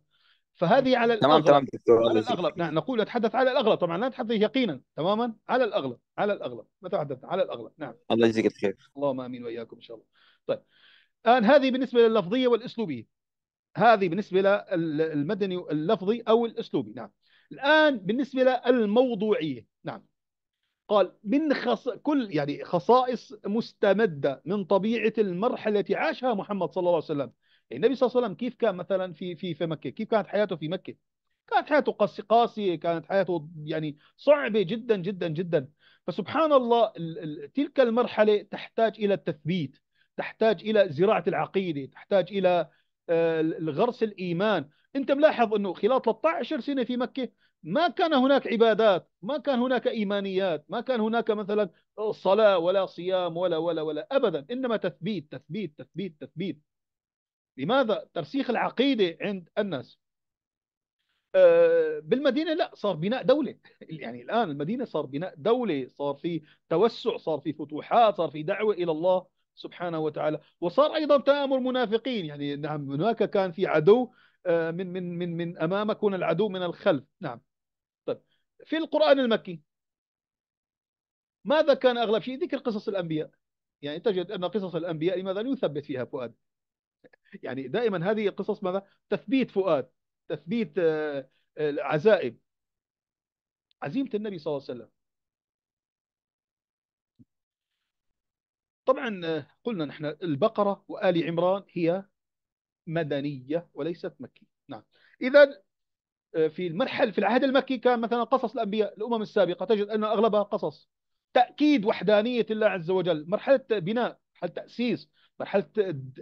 فهذه على الأغلب تمام تمام على الأغلب نعم نقول نتحدث على الأغلب طبعا لا نتحدث يقينا تماما على الأغلب على الأغلب نتحدث على الأغلب نعم الله يجزيك الخير اللهم آمين وإياكم إن شاء الله طيب الآن هذه بالنسبة للفظية والأسلوبية هذه بالنسبة للمدني اللفظي أو الأسلوبي نعم الآن بالنسبة للموضوعية نعم قال من خص... كل يعني خصائص مستمدة من طبيعة المرحلة التي عاشها محمد صلى الله عليه وسلم يعني النبي صلى الله عليه وسلم كيف كان مثلا في في في مكة كيف كانت حياته في مكة كانت حياته قاسية كانت حياته يعني صعبة جدا جدا جدا فسبحان الله تلك المرحلة تحتاج إلى التثبيت تحتاج إلى زراعة العقيدة تحتاج إلى آه، الغرس الإيمان أنت ملاحظ أنه خلال 13 سنة في مكة ما كان هناك عبادات ما كان هناك إيمانيات ما كان هناك مثلا صلاة ولا صيام ولا ولا ولا أبدا إنما تثبيت تثبيت تثبيت تثبيت لماذا ترسيخ العقيدة عند الناس آه، بالمدينة لا صار بناء دولة يعني الآن المدينة صار بناء دولة صار في توسع صار في فتوحات صار في دعوة إلى الله سبحانه وتعالى وصار أيضا تآمر منافقين يعني نعم هناك كان في عدو آه، من من من من امامك العدو من الخلف نعم في القرآن المكي ماذا كان أغلب شيء ذكر قصص الأنبياء يعني تجد أن قصص الأنبياء لماذا يثبت فيها فؤاد يعني دائما هذه القصص ماذا تثبيت فؤاد تثبيت آه، عزائم عزيمة النبي صلى الله عليه وسلم طبعا آه، قلنا نحن البقرة وآل عمران هي مدنية وليست مكية نعم إذا آه، في المرحل في العهد المكي كان مثلا قصص الأنبياء الأمم السابقة تجد أن أغلبها قصص تأكيد وحدانية الله عز وجل مرحلة بناء مرحلة تأسيس مرحلة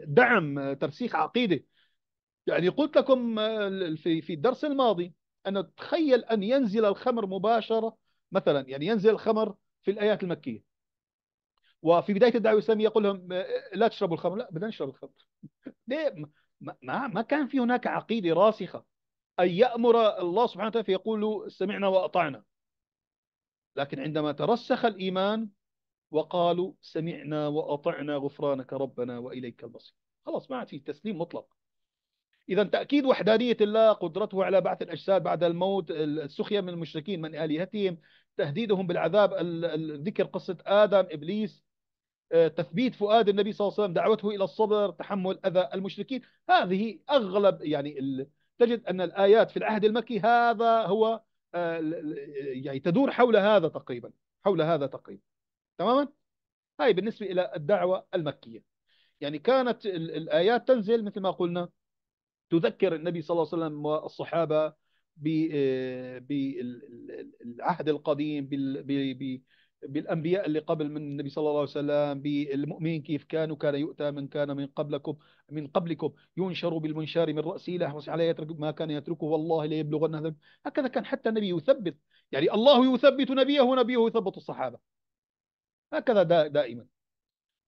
دعم ترسيخ عقيدة يعني قلت لكم آه، في في الدرس الماضي أن تخيل أن ينزل الخمر مباشرة مثلا يعني ينزل الخمر في الآيات المكية وفي بداية الدعوة الإسلامية يقول لهم آه، لا تشربوا الخمر لا بدنا نشرب الخمر ليه ما ما كان في هناك عقيدة راسخة أن يأمر الله سبحانه وتعالى فيقول سمعنا وأطعنا لكن عندما ترسخ الإيمان وقالوا سمعنا وأطعنا غفرانك ربنا وإليك المصير خلاص ما عاد في تسليم مطلق إذا تأكيد وحدانية الله قدرته على بعث الأجساد بعد الموت السخية من المشركين من آلهتهم تهديدهم بالعذاب ذكر قصة آدم إبليس آه، تثبيت فؤاد النبي صلى الله عليه وسلم دعوته إلى الصبر تحمل أذى المشركين هذه أغلب يعني تجد أن الآيات في العهد المكي هذا هو آه، يعني تدور حول هذا تقريبا حول هذا تقريبا تماما هاي بالنسبة إلى الدعوة المكية يعني كانت الآيات تنزل مثل ما قلنا تذكر النبي صلى الله عليه وسلم والصحابة آه، بالعهد القديم بالانبياء اللي قبل من النبي صلى الله عليه وسلم بالمؤمنين كيف كانوا كان يؤتى من كان من قبلكم من قبلكم ينشر بالمنشار من راسه لا يحرص عليه يترك ما كان يتركه والله ليبلغن هكذا كان حتى النبي يثبت يعني الله يثبت نبيه ونبيه يثبت الصحابه هكذا دا دائما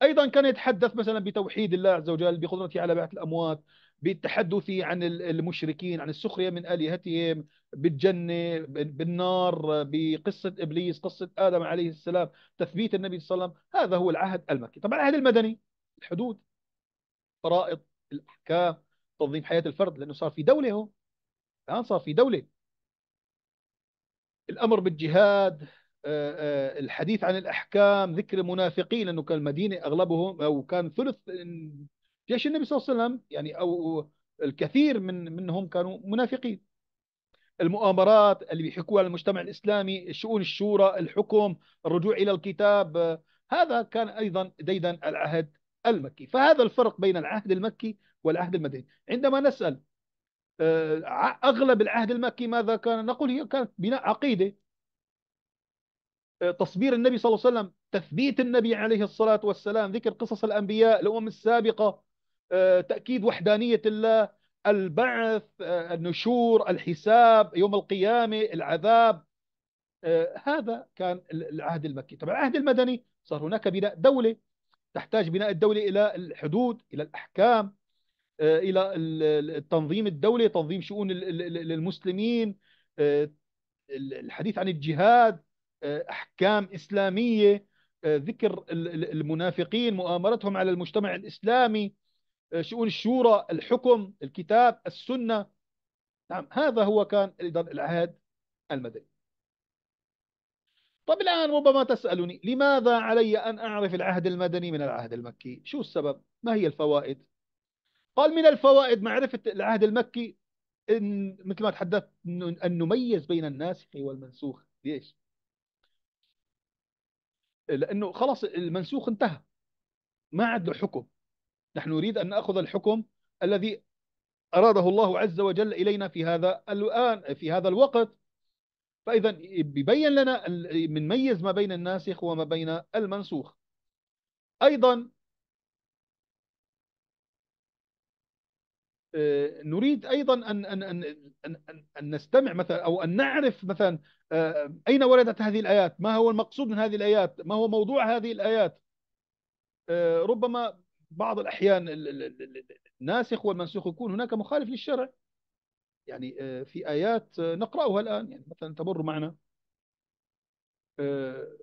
ايضا كان يتحدث مثلا بتوحيد الله عز وجل بقدرته على بعث الاموات بالتحدث عن المشركين عن السخرية من آلهتهم بالجنة بالنار بقصة إبليس قصة آدم عليه السلام تثبيت النبي صلى الله عليه وسلم هذا هو العهد المكي طبعا العهد المدني الحدود فرائض الأحكام تنظيم حياة الفرد لأنه صار في دولة هو الآن صار في دولة الأمر بالجهاد آه، آه، الحديث عن الأحكام ذكر المنافقين لأنه كان المدينة أغلبهم أو كان ثلث جيش النبي صلى الله عليه وسلم يعني او الكثير من منهم كانوا منافقين المؤامرات اللي بيحكوها المجتمع الاسلامي شؤون الشورى الحكم الرجوع الى الكتاب هذا كان ايضا ديدا العهد المكي فهذا الفرق بين العهد المكي والعهد المدني عندما نسال آه، اغلب العهد المكي ماذا كان نقول هي كانت بناء عقيده آه، تصبير النبي صلى الله عليه وسلم تثبيت النبي عليه الصلاه والسلام ذكر قصص الانبياء الامم السابقه آه، تأكيد وحدانية الله البعث آه، النشور الحساب يوم القيامة العذاب آه، هذا كان العهد المكي طبعا العهد المدني صار هناك بناء دولة تحتاج بناء الدولة إلى الحدود إلى الأحكام إلى التنظيم الدولي تنظيم شؤون المسلمين الحديث عن الجهاد أحكام إسلامية ذكر المنافقين مؤامرتهم على المجتمع الإسلامي آه، شؤون الشورى الحكم الكتاب السنة نعم هذا هو كان العهد المدني طب الآن ربما تسألني لماذا علي أن أعرف العهد المدني من العهد المكي شو السبب ما هي الفوائد قال من الفوائد معرفة العهد المكي إن مثل ما تحدثت أن نميز بين الناسخ والمنسوخ ليش لأنه خلاص المنسوخ انتهى ما عاد له حكم نحن نريد أن نأخذ الحكم الذي أراده الله عز وجل إلينا في هذا الآن في هذا الوقت فإذا يبين لنا من ميز ما بين الناسخ وما بين المنسوخ أيضا آه، نريد أيضا أن, أن, أن, أن, أن نستمع مثلا أو أن نعرف مثلا آه، أين وردت هذه الآيات ما هو المقصود من هذه الآيات ما هو موضوع هذه الآيات آه، ربما بعض الأحيان الناسخ والمنسوخ يكون هناك مخالف للشرع يعني آه، في آيات آه، نقرأها الآن يعني مثلا تمر معنا آه،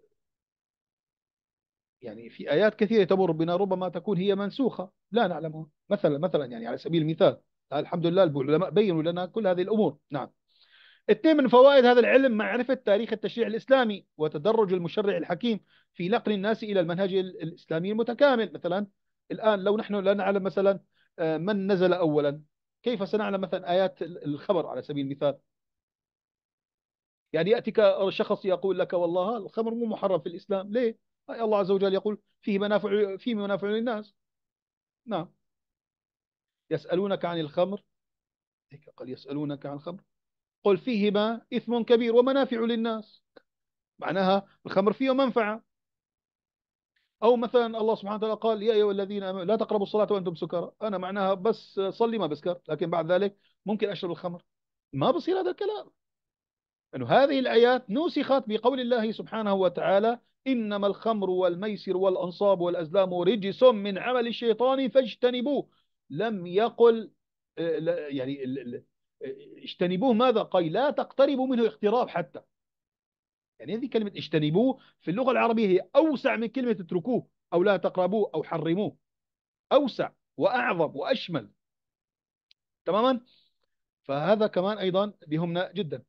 يعني في آيات كثيرة تمر بنا ربما تكون هي منسوخة لا نعلمها مثلا مثلا يعني على سبيل المثال الحمد لله العلماء بينوا لنا كل هذه الأمور نعم اثنين من فوائد هذا العلم معرفة تاريخ التشريع الإسلامي وتدرج المشرع الحكيم في نقل الناس إلى المنهج الإسلامي المتكامل مثلا الآن لو نحن لا نعلم مثلا آه، من نزل أولا كيف سنعلم مثلا آيات الخبر على سبيل المثال يعني يأتيك شخص يقول لك والله الخمر مو محرم في الإسلام ليه الله عز وجل يقول فيه منافع فيه منافع للناس نعم يسألونك عن الخمر قال يسألونك عن الخمر قل فيهما إثم كبير ومنافع للناس معناها الخمر فيه منفعة أو مثلا الله سبحانه وتعالى قال يا أيها الذين آمنوا لا تقربوا الصلاة وأنتم سكارى أنا معناها بس صلي ما بسكر لكن بعد ذلك ممكن أشرب الخمر ما بصير هذا الكلام أنه هذه الآيات نسخت بقول الله سبحانه وتعالى إنما الخمر والميسر والأنصاب والأزلام رجس من عمل الشيطان فاجتنبوه لم يقل آه، يعني آه، اجتنبوه ماذا قال لا تقتربوا منه اقتراب حتى يعني هذه كلمة اجتنبوه في اللغة العربية هي أوسع من كلمة اتركوه أو لا تقربوه أو حرموه أوسع وأعظم وأشمل تماما فهذا كمان أيضا بهمنا جدا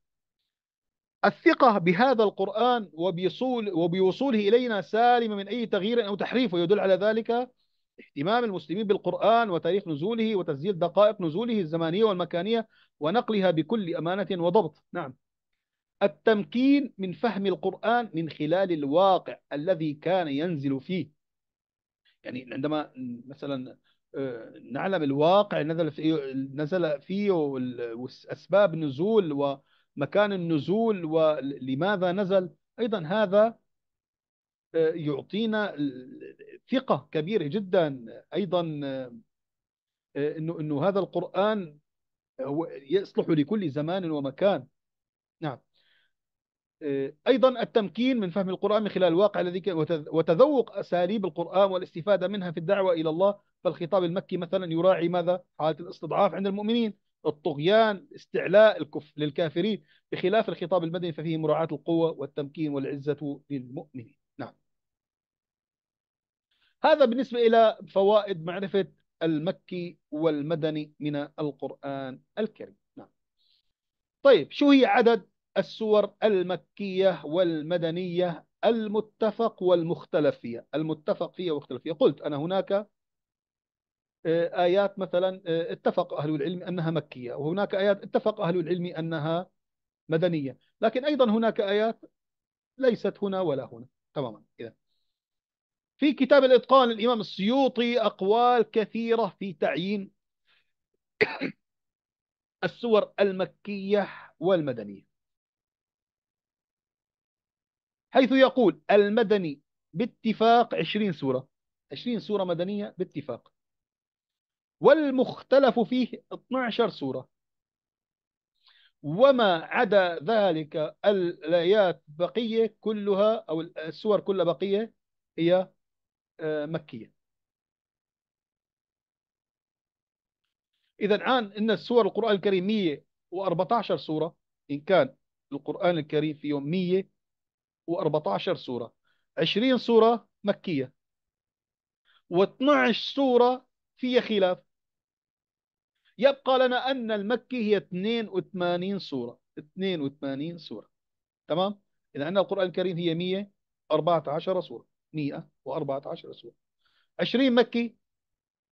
الثقة بهذا القرآن وبيصول وبوصوله إلينا سالمة من أي تغيير أو تحريف ويدل على ذلك اهتمام المسلمين بالقرآن وتاريخ نزوله وتسجيل دقائق نزوله الزمانية والمكانية ونقلها بكل أمانة وضبط نعم التمكين من فهم القرآن من خلال الواقع الذي كان ينزل فيه يعني عندما مثلا آه، نعلم الواقع نزل فيه, نزل فيه وأسباب نزول ومكان النزول ولماذا نزل أيضا هذا آه، يعطينا ثقة كبيرة جدا أيضا آه، أنه, إنه هذا القرآن هو يصلح لكل زمان ومكان نعم آه، أيضا التمكين من فهم القرآن من خلال الواقع الذي وتذوق أساليب القرآن والاستفادة منها في الدعوة إلى الله فالخطاب المكي مثلا يراعي ماذا؟ حالة الاستضعاف عند المؤمنين الطغيان استعلاء الكف للكافرين بخلاف الخطاب المدني ففيه مراعاة القوة والتمكين والعزة للمؤمنين نعم هذا بالنسبة إلى فوائد معرفة المكي والمدني من القرآن الكريم نعم طيب شو هي عدد السور المكية والمدنية المتفق والمختلف فيها المتفق فيها واختلف فيها قلت أنا هناك آه، آيات مثلا آه، اتفق أهل العلم أنها مكية وهناك آيات اتفق أهل العلم أنها مدنية لكن أيضا هناك آيات ليست هنا ولا هنا تماما إذا في كتاب الإتقان الإمام السيوطي أقوال كثيرة في تعيين السور المكية والمدنية حيث يقول المدني باتفاق 20 سورة 20 سورة مدنية باتفاق والمختلف فيه 12 سورة وما عدا ذلك الآيات بقية كلها أو السور كلها بقية هي آه، مكية إذا الآن إن السور القرآن الكريم 114 سورة إن كان القرآن الكريم فيهم 100 و14 سورة 20 سورة مكية و12 سورة فيها خلاف يبقى لنا أن المكي هي 82 سورة 82 سورة تمام إذا عندنا القرآن الكريم هي 114 سورة 114 سورة 20 مكي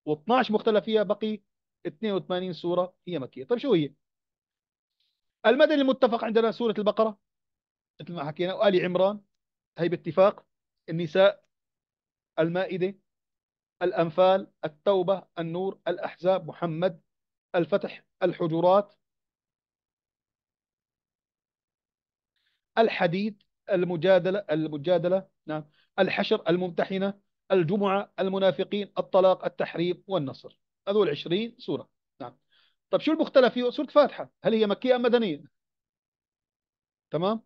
و12 مختلف فيها بقي 82 سورة هي مكية طيب شو هي المدني المتفق عندنا سورة البقرة مثل ما حكينا وآل عمران هي باتفاق النساء المائدة الأنفال التوبة النور الأحزاب محمد الفتح الحجرات الحديد المجادلة المجادلة نعم الحشر الممتحنة الجمعة المنافقين الطلاق التحريم والنصر هذول 20 سورة نعم طب شو المختلف فيه سورة فاتحة هل هي مكية أم مدنية تمام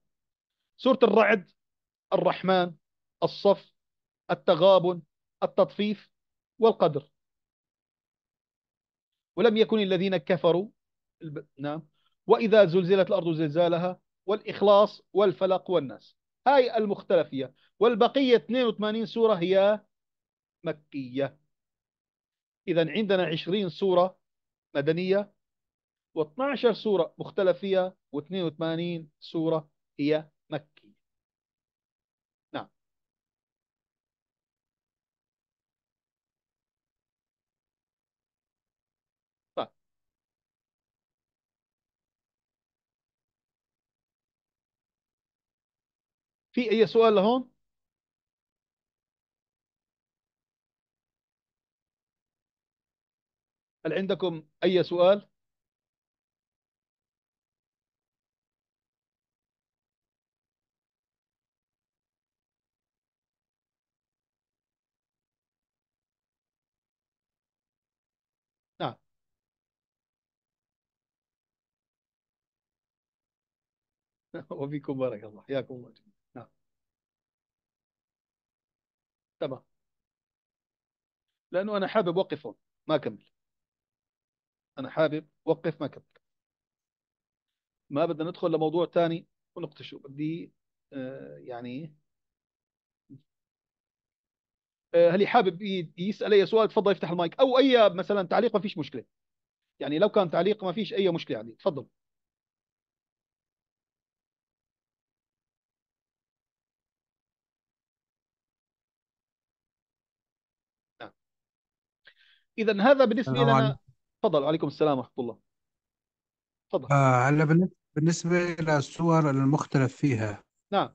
سورة الرعد الرحمن الصف التغابن التطفيف والقدر ولم يكن الذين كفروا نعم وإذا زلزلت الأرض زلزالها والإخلاص والفلق والناس هاي المختلفية والبقية 82 سورة هي مكية إذا عندنا 20 سورة مدنية و12 سورة مختلفيه و82 سورة هي في أي سؤال لهون؟ هل عندكم أي سؤال؟ نعم وفيكم بارك الله حياكم الله تمام لأنه أنا حابب أوقف هون ما أكمل أنا حابب أوقف ما أكمل ما بدنا ندخل لموضوع ثاني ونقتشه بدي آه، يعني آه، هل اللي حابب يسأل أي سؤال تفضل يفتح المايك أو أي مثلا تعليق ما فيش مشكلة يعني لو كان تعليق ما فيش أي مشكلة عندي تفضل اذا هذا بالنسبه لنا تفضل وعليكم السلام ورحمه الله تفضل آه، هلا آه بالنسبه الصور المختلف فيها نعم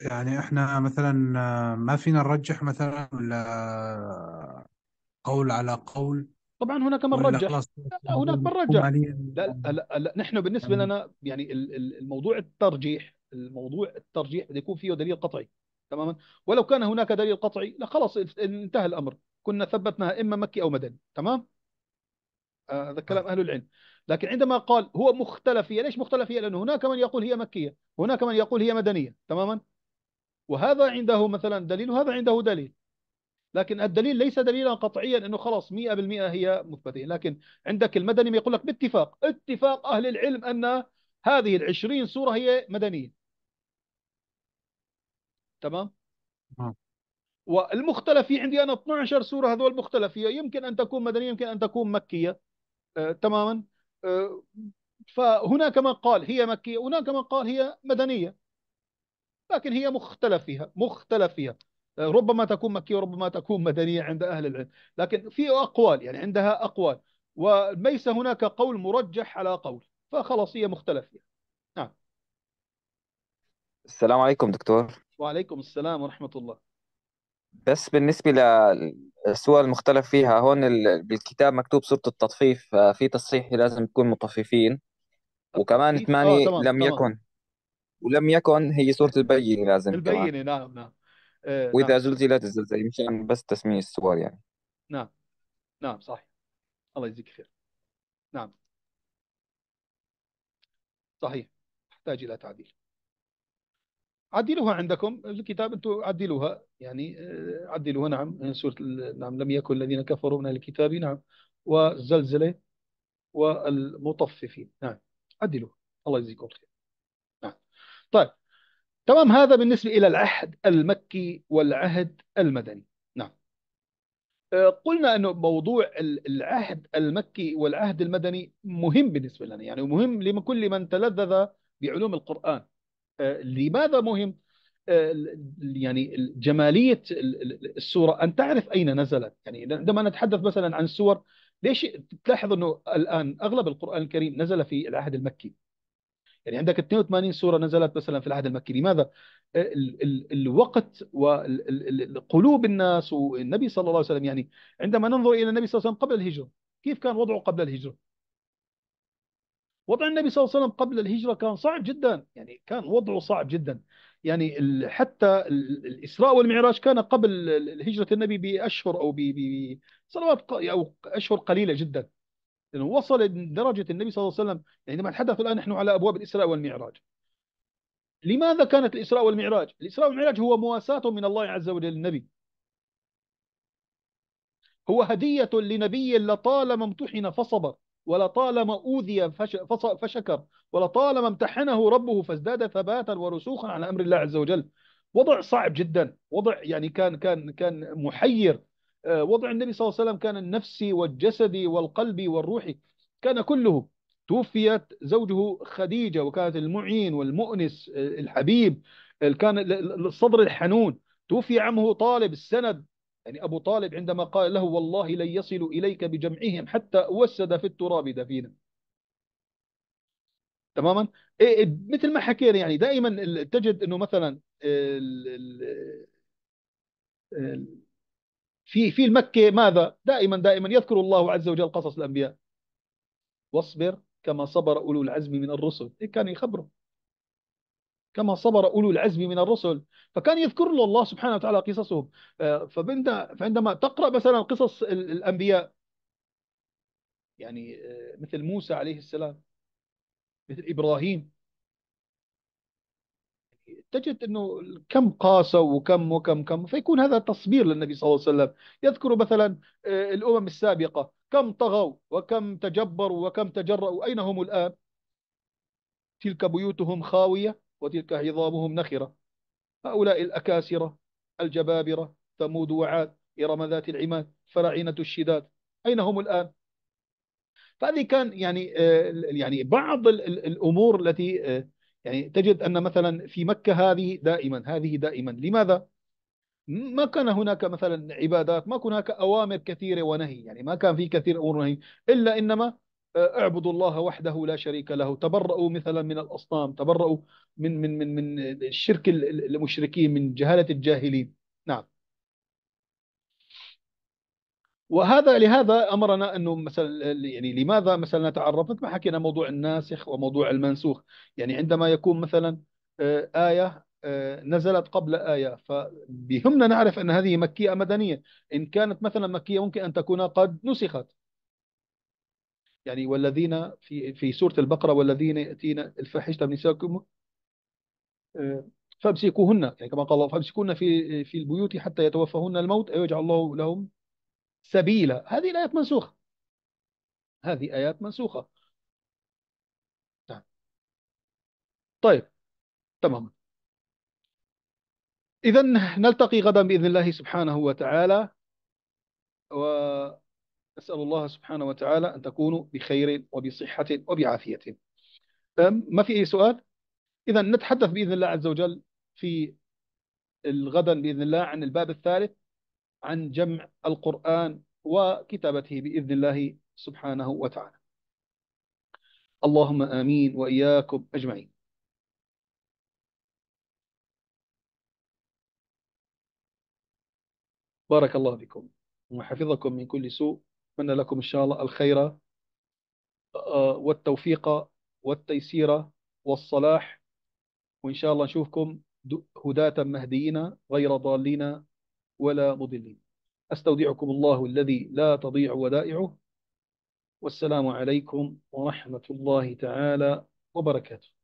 يعني احنا مثلا آه، ما فينا نرجح مثلا ولا قول على قول طبعا هناك من رجح هناك من رجح لا, لا, لا نحن بالنسبه لنا يعني الموضوع الترجيح الموضوع الترجيح بده يكون فيه دليل قطعي تماما ولو كان هناك دليل قطعي لخلص انتهى الامر كنا ثبتناها إما مكي أو مدني تمام آه، هذا كلام آه. أهل العلم لكن عندما قال هو مختلف هي ليش مختلف هي لأنه هناك من يقول هي مكية هناك من يقول هي مدنية تماما وهذا عنده مثلا دليل وهذا عنده دليل لكن الدليل ليس دليلا قطعيا انه خلاص 100% هي مثبتة لكن عندك المدني يقول لك باتفاق اتفاق اهل العلم ان هذه ال 20 سوره هي مدنيه تمام آه. والمختلف في عندي انا 12 سوره هذول مختلفيه يمكن ان تكون مدنيه يمكن ان تكون مكيه آه تماما آه فهناك من قال هي مكيه هناك من قال هي مدنيه لكن هي مختلف فيها مختلف فيها آه ربما تكون مكيه وربما تكون مدنيه عند اهل العلم لكن في اقوال يعني عندها اقوال وليس هناك قول مرجح على قول فخلاص هي مختلف فيها نعم السلام عليكم دكتور وعليكم السلام ورحمه الله بس بالنسبة للصور المختلف فيها هون بالكتاب مكتوب صورة التطفيف آه، في تصحيح لازم تكون مطففين وكمان اه ثمانية تمام لم تمام يكن ولم يكن هي صورة البينة لازم كمان البينة نعم نعم آه نعم. وإذا نعم زلزلت الزلزال مشان بس تسمية الصور يعني نعم نعم صحيح الله يجزيك خير نعم صحيح تحتاج إلى تعديل عدلوها عندكم الكتاب انتم عدلوها يعني آه، عدلوها نعم سوره نعم لم يكن الذين كفروا من الكتاب نعم والزلزله والمطففين نعم عدلوها الله يجزيكم خير نعم طيب تمام هذا بالنسبه الى العهد المكي والعهد المدني نعم آه، قلنا انه موضوع العهد المكي والعهد المدني مهم بالنسبه لنا يعني مهم لكل من تلذذ بعلوم القران لماذا مهم آه، يعني جماليه السوره ان تعرف اين نزلت يعني عندما نتحدث مثلا عن السور ليش تلاحظ انه الان اغلب القران الكريم نزل في العهد المكي يعني عندك 82 سوره نزلت مثلا في العهد المكي لماذا آه، الوقت وقلوب الناس والنبي صلى الله عليه وسلم يعني عندما ننظر الى النبي صلى الله عليه وسلم قبل الهجره كيف كان وضعه قبل الهجره وضع النبي صلى الله عليه وسلم قبل الهجرة كان صعب جدا يعني كان وضعه صعب جدا يعني حتى الإسراء والمعراج كان قبل هجرة النبي بأشهر أو بسنوات أو أشهر قليلة جدا لأنه يعني وصل درجة النبي صلى الله عليه وسلم يعني ما الحدث الآن نحن على أبواب الإسراء والمعراج لماذا كانت الإسراء والمعراج؟ الإسراء والمعراج هو مواساة من الله عز وجل للنبي هو هدية لنبي لطالما امتحن فصبر ولطالما أوذي فشكر ولطالما امتحنه ربه فازداد ثباتا ورسوخا على أمر الله عز وجل وضع صعب جدا وضع يعني كان كان كان محير آه، وضع النبي صلى الله عليه وسلم كان النفسي والجسدي والقلبي والروحي كان كله توفيت زوجه خديجة وكانت المعين والمؤنس آه، الحبيب كان الصدر الحنون توفي عمه طالب السند يعني أبو طالب عندما قال له والله لن يصل إليك بجمعهم حتى وسد في التراب دفينا تماما إيه، إيه، مثل ما حكينا يعني دائما تجد أنه مثلا في في المكة ماذا دائما دائما يذكر الله عز وجل قصص الأنبياء واصبر كما صبر أولو العزم من الرسل إيه كان يخبره كما صبر أولو العزم من الرسل فكان يذكر له الله سبحانه وتعالى قصصهم آه، فعندما تقرأ مثلا قصص الأنبياء يعني آه، مثل موسى عليه السلام مثل إبراهيم تجد أنه كم قاسوا وكم وكم كم فيكون هذا تصبير للنبي صلى الله عليه وسلم يذكر مثلا آه، الأمم السابقة كم طغوا وكم تجبروا وكم تجرأوا أين هم الآن تلك بيوتهم خاوية وتلك عظامهم نخرة هؤلاء الأكاسرة الجبابرة ثمود وعاد إرم ذات العماد فراعنة الشداد أين هم الآن؟ فهذه كان يعني آه، يعني بعض الأمور التي آه، يعني تجد أن مثلا في مكة هذه دائما هذه دائما لماذا؟ ما كان هناك مثلا عبادات ما كان هناك أوامر كثيرة ونهي يعني ما كان في كثير أمور ونهي إلا إنما آه، اعبدوا الله وحده لا شريك له تبرأوا مثلا من الأصنام تبرأوا من من من من الشرك المشركين من جهالة الجاهلين نعم وهذا لهذا امرنا انه مثلا يعني لماذا مثلا نتعرف مثل ما حكينا موضوع الناسخ وموضوع المنسوخ يعني عندما يكون مثلا آه، ايه آه، نزلت قبل ايه فبهمنا نعرف ان هذه مكيه مدنيه ان كانت مثلا مكيه ممكن ان تكون قد نسخت يعني والذين في في سورة البقرة والذين يأتين الفاحشة من نسائكم آه، فامسكوهن يعني كما قال الله فامسكوهن في في البيوت حتى يتوفهن الموت أو يجعل الله لهم سبيلا هذه الآيات منسوخة هذه آيات منسوخة نعم. طيب تمام إذا نلتقي غدا بإذن الله سبحانه وتعالى و أسأل الله سبحانه وتعالى أن تكونوا بخير وبصحة وبعافية ما في أي سؤال؟ إذا نتحدث بإذن الله عز وجل في الغدا بإذن الله عن الباب الثالث عن جمع القرآن وكتابته بإذن الله سبحانه وتعالى اللهم آمين وإياكم أجمعين بارك الله بكم وحفظكم من كل سوء أتمنى لكم إن شاء الله الخير آه، والتوفيق والتيسير والصلاح وإن شاء الله نشوفكم هداة مهديين غير ضالين ولا مضلين أستودعكم الله الذي لا تضيع ودائعه والسلام عليكم ورحمة الله تعالى وبركاته